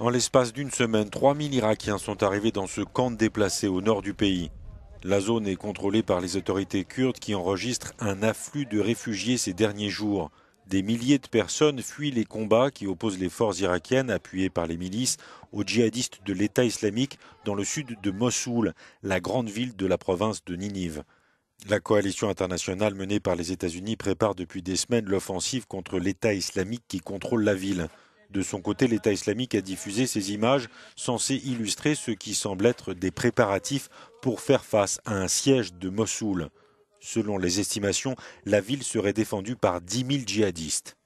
En l'espace d'une semaine, 3000 Irakiens sont arrivés dans ce camp déplacé au nord du pays. La zone est contrôlée par les autorités kurdes qui enregistrent un afflux de réfugiés ces derniers jours. Des milliers de personnes fuient les combats qui opposent les forces irakiennes, appuyées par les milices, aux djihadistes de l'État islamique dans le sud de Mossoul, la grande ville de la province de Ninive. La coalition internationale menée par les États-Unis prépare depuis des semaines l'offensive contre l'État islamique qui contrôle la ville. De son côté, l'État islamique a diffusé ces images censées illustrer ce qui semble être des préparatifs pour faire face à un siège de Mossoul. Selon les estimations, la ville serait défendue par 10 000 djihadistes.